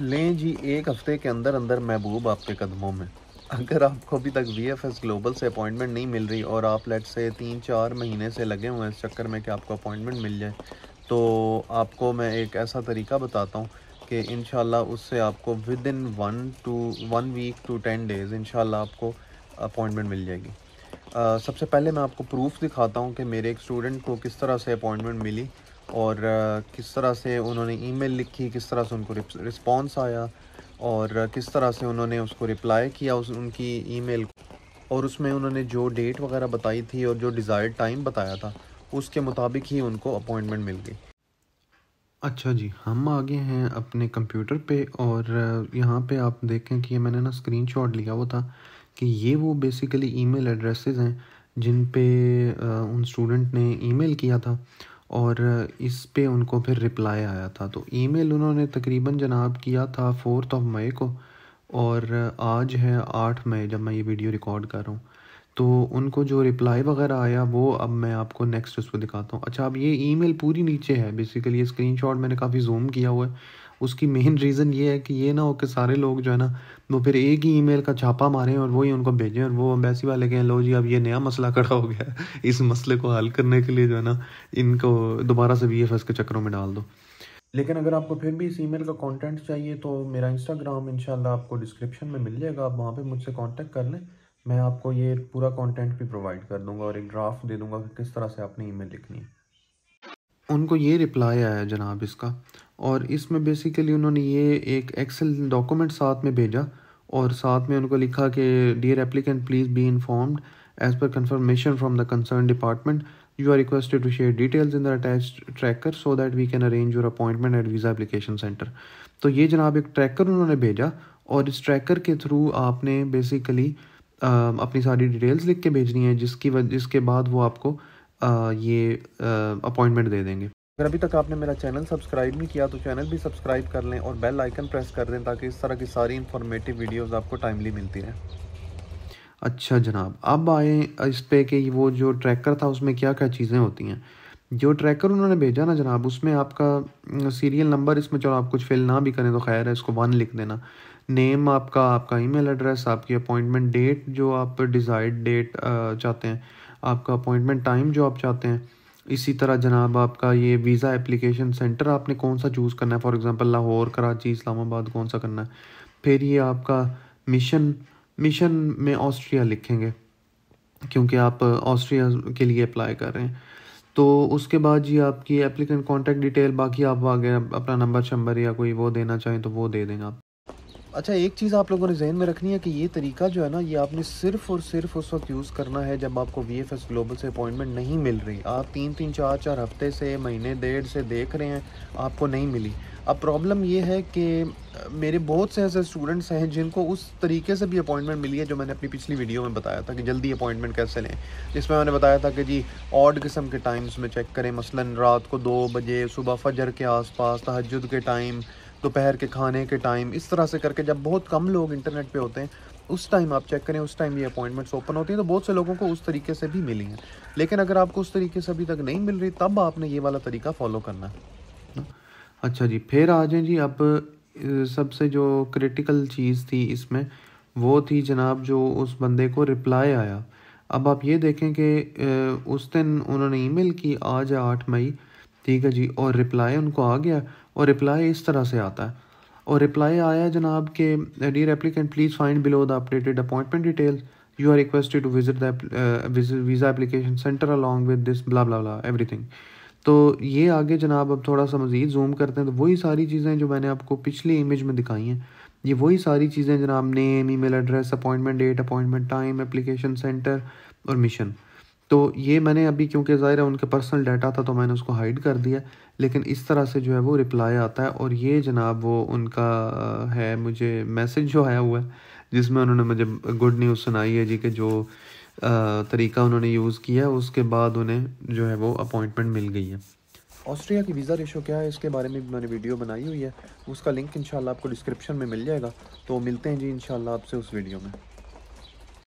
लें जी एक हफ्ते के अंदर अंदर महबूब आपके कदमों में अगर आपको अभी तक वी एफ एस ग्लोबल से अपॉइंटमेंट नहीं मिल रही और आप लेट से तीन चार महीने से लगे हुए हैं इस चक्कर में कि आपको अपॉइंटमेंट मिल जाए तो आपको मैं एक ऐसा तरीका बताता हूँ कि इन उससे आपको within one to one week to ten days in आपको अपॉइंटमेंट मिल जाएगी आ, सबसे पहले मैं आपको प्रूफ दिखाता हूँ कि मेरे एक स्टूडेंट को किस तरह से अपॉइंटमेंट मिली और किस तरह से उन्होंने ईमेल लिखी किस तरह से उनको रिस्पॉन्स आया और किस तरह से उन्होंने उसको रिप्लाई किया उस उनकी ईमेल और उसमें उन्होंने जो डेट वगैरह बताई थी और जो डिज़ायर्ड टाइम बताया था उसके मुताबिक ही उनको अपॉइंटमेंट मिल गई अच्छा जी हम आगे हैं अपने कंप्यूटर पे और यहाँ पे आप देखें कि मैंने ना स्क्रीन लिया हुआ था कि ये वो बेसिकली ई मेल हैं जिन पर उन स्टूडेंट ने ई किया था और इस पे उनको फिर रिप्लाई आया था तो ईमेल उन्होंने तकरीबन जनाब किया था फोर्थ ऑफ मई को और आज है आठ मई जब मैं ये वीडियो रिकॉर्ड कर रहा हूँ तो उनको जो रिप्लाई वगैरह आया वो अब मैं आपको नेक्स्ट उसको दिखाता हूँ अच्छा अब ये ईमेल पूरी नीचे है बेसिकली ये स्क्रीनशॉट मैंने काफ़ी जूम किया हुआ है उसकी मेन रीज़न ये है कि ये ना हो कि सारे लोग जो है ना वो फिर एक ही ईमेल का छापा मारें और वही उनको भेजें और वो अम्बेसी वाले कहें लो जी अब ये नया मसला खड़ा हो गया इस मसले को हल करने के लिए जो है ना इनको दोबारा से एस के चक्करों में डाल दो लेकिन अगर आपको फिर भी इस ईमेल का कंटेंट चाहिए तो मेरा इंस्टाग्राम इंशाल्लाह आपको डिस्क्रिप्शन में मिल जाएगा आप वहाँ पे मुझसे कांटेक्ट कर लें मैं आपको ये पूरा कंटेंट भी प्रोवाइड कर दूंगा और एक ड्राफ्ट दे दूंगा कि किस तरह से आपने ईमेल लिखनी है उनको ये रिप्लाई आया जनाब इसका और इसमें बेसिकली उन्होंने ये एक एक्सेल डॉक्यूमेंट साथ में भेजा और साथ में उनको लिखा कि dear applicant please be informed as per confirmation from the concern department you are requested to share details in the attach tracker so that we can arrange your appointment at visa application centre तो ये जनाब एक tracker उन्होंने भेजा और इस tracker के through आपने बेसिकली अपनी सारी डिटेल्स लिख के भेजनी है जिसकी वजह जिसके बाद वो आपको आ, ये अपॉइंटमेंट दे देंगे अगर अभी तक आपने मेरा चैनल सब्सक्राइब नहीं किया तो चैनल भी सब्सक्राइब कर लें और बेल आइकन प्रेस कर दें ताकि इस तरह की सारी इन्फॉर्मेटिव वीडियोस आपको टाइमली मिलती रहे अच्छा जनाब अब आए इस पे कि वो जो ट्रैकर था उसमें क्या क्या चीज़ें होती हैं जो ट्रैकर उन्होंने भेजा ना जनाब उसमें आपका सीरियल नंबर इसमें चलो आप कुछ फिल ना भी करें तो खैर है इसको वन लिख देना नेम आपका आपका ईमेल एड्रेस आपकी अपॉइंटमेंट डेट जो आप डिज़ायर्ड डेट चाहते हैं आपका अपॉइंटमेंट टाइम जो आप चाहते हैं इसी तरह जनाब आपका ये वीज़ा एप्लीकेशन सेंटर आपने कौन सा चूज़ करना है फॉर एग्ज़ाम्पल लाहौर कराची इस्लामाबाद कौन सा करना है फिर ये आपका मिशन मिशन में ऑस्ट्रिया लिखेंगे क्योंकि आप ऑस्ट्रिया के लिए अप्लाई कर रहे हैं तो उसके बाद जी आपकी एप्लीकेंट कॉन्टैक्ट डिटेल बाकी आप आगे अपना नंबर शंबर या कोई वो देना चाहें तो वो दे देंगे आप अच्छा एक चीज़ आप लोगों ने जहन में रखनी है कि ये तरीका जो है ना ये आपने सिर्फ और सिर्फ उस वक्त यूज़ करना है जब आपको वी एफ एस ग्लोबल से अपॉइंटमेंट नहीं मिल रही आप तीन तीन चार चार हफ्ते से महीने डेढ़ से देख रहे हैं आपको नहीं मिली अब प्रॉब्लम ये है कि मेरे बहुत से ऐसे स्टूडेंट्स हैं जिनको उस तरीके से भी अपॉइंटमेंट मिली है जो मैंने अपनी पिछली वीडियो में बताया था कि जल्दी अपॉइंटमेंट कैसे लें जिसमें मैंने बताया था कि जी ऑड किस्म के टाइम्स में चेक करें मसलन रात को दो बजे सुबह फजर के आसपास तहजद के टाइम दोपहर के खाने के टाइम इस तरह से करके जब बहुत कम लोग इंटरनेट पे होते हैं उस टाइम आप चेक करें उस टाइम ये अपॉइंटमेंट्स ओपन होती हैं तो बहुत से लोगों को उस तरीके से भी मिली हैं लेकिन अगर आपको उस तरीके से अभी तक नहीं मिल रही तब आपने ये वाला तरीका फॉलो करना है अच्छा जी फिर आ जाए जी अब सबसे जो क्रिटिकल चीज़ थी इसमें वो थी जनाब जो उस बंदे को रिप्लाई आया अब आप ये देखें कि उस दिन उन्होंने ईमेल की आज आठ मई ठीक है जी और रिप्लाई उनको आ गया और रिप्लाई इस तरह से आता है और रिप्लाई आया जनाब के dear applicant please find below the updated appointment details you are requested to visit visa application centre along with this blah blah blah everything तो ये आगे जनाब अब थोड़ा सा मज़ीद जूम करते हैं तो वही सारी चीज़ें जो मैंने आपको पिछली इमेज में दिखाई हैं ये वही सारी चीज़ें जनाब name email address appointment date appointment time application centre और मिशन तो ये मैंने अभी क्योंकि ज़ाहिर है उनके पर्सनल डाटा था तो मैंने उसको हाइड कर दिया लेकिन इस तरह से जो है वो रिप्लाई आता है और ये जनाब वो उनका है मुझे मैसेज जो आया हुआ है जिसमें उन्होंने मुझे गुड न्यूज़ सुनाई है जी कि जो तरीका उन्होंने यूज़ किया है उसके बाद उन्हें जो है वो अपॉइंटमेंट मिल गई है ऑस्ट्रिया की वीज़ा रेशो क्या है इसके बारे में भी मैंने वीडियो बनाई हुई है उसका लिंक इंशाल्लाह आपको डिस्क्रिप्शन में मिल जाएगा तो मिलते हैं जी इंशाल्लाह आपसे उस वीडियो में